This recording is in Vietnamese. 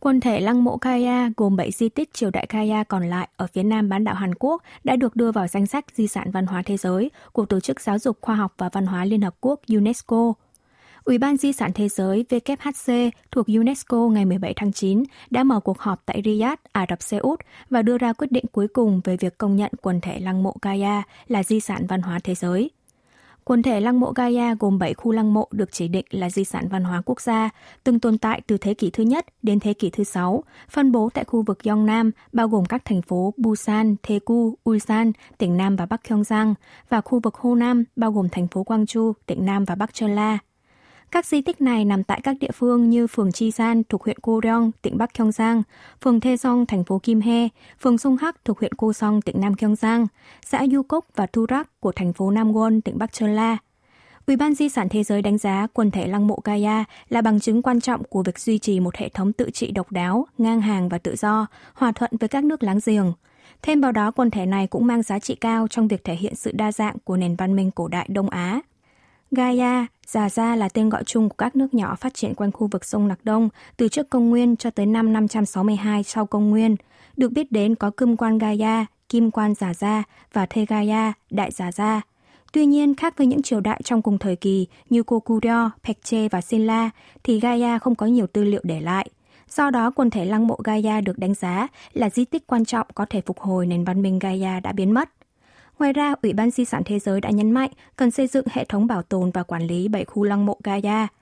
Quần thể lăng mộ Kaya gồm 7 di tích triều đại Kaya còn lại ở phía nam bán đảo Hàn Quốc đã được đưa vào danh sách di sản văn hóa thế giới của Tổ chức Giáo dục Khoa học và Văn hóa Liên Hợp Quốc UNESCO. Ủy ban Di sản Thế giới WHC thuộc UNESCO ngày 17 tháng 9 đã mở cuộc họp tại Riyadh, Ả Rập Xê Út và đưa ra quyết định cuối cùng về việc công nhận quần thể lăng mộ Kaya là di sản văn hóa thế giới. Quần thể lăng mộ Gaia gồm 7 khu lăng mộ được chỉ định là di sản văn hóa quốc gia, từng tồn tại từ thế kỷ thứ nhất đến thế kỷ thứ sáu, phân bố tại khu vực Yongnam, bao gồm các thành phố Busan, Daegu, Ulsan, tỉnh Nam và Bắc Gyeongsang, và khu vực Hồ Nam, bao gồm thành phố Gwangju, tỉnh Nam và Bắc Chola. Các di tích này nằm tại các địa phương như phường Chi San thuộc huyện Cô Rong, tỉnh Bắc Kyong Giang, phường Thê Song, thành phố Kim He, phường Sung Hắc thuộc huyện Cô Song, tỉnh Nam Kyong Giang, xã Du Cốc và Thu Rắc của thành phố Nam Won, tỉnh Bắc Chơn La. Ủy ban Di sản Thế giới đánh giá quần thể lăng mộ Gaia là bằng chứng quan trọng của việc duy trì một hệ thống tự trị độc đáo, ngang hàng và tự do, hòa thuận với các nước láng giềng. Thêm vào đó, quần thể này cũng mang giá trị cao trong việc thể hiện sự đa dạng của nền văn minh cổ đại Đông Á Gaia, Già ra là tên gọi chung của các nước nhỏ phát triển quanh khu vực sông Lạc Đông từ trước công nguyên cho tới năm 562 sau công nguyên. Được biết đến có cơm quan Gaia, kim quan Già ra và thê Gaia, đại Già ra. Tuy nhiên, khác với những triều đại trong cùng thời kỳ như Goguryeo, Pekche và Sinla, thì Gaia không có nhiều tư liệu để lại. Do đó, quần thể lăng mộ Gaia được đánh giá là di tích quan trọng có thể phục hồi nền văn minh Gaia đã biến mất. Ngoài ra, Ủy ban Di sản Thế giới đã nhấn mạnh cần xây dựng hệ thống bảo tồn và quản lý bảy khu lăng mộ Gaia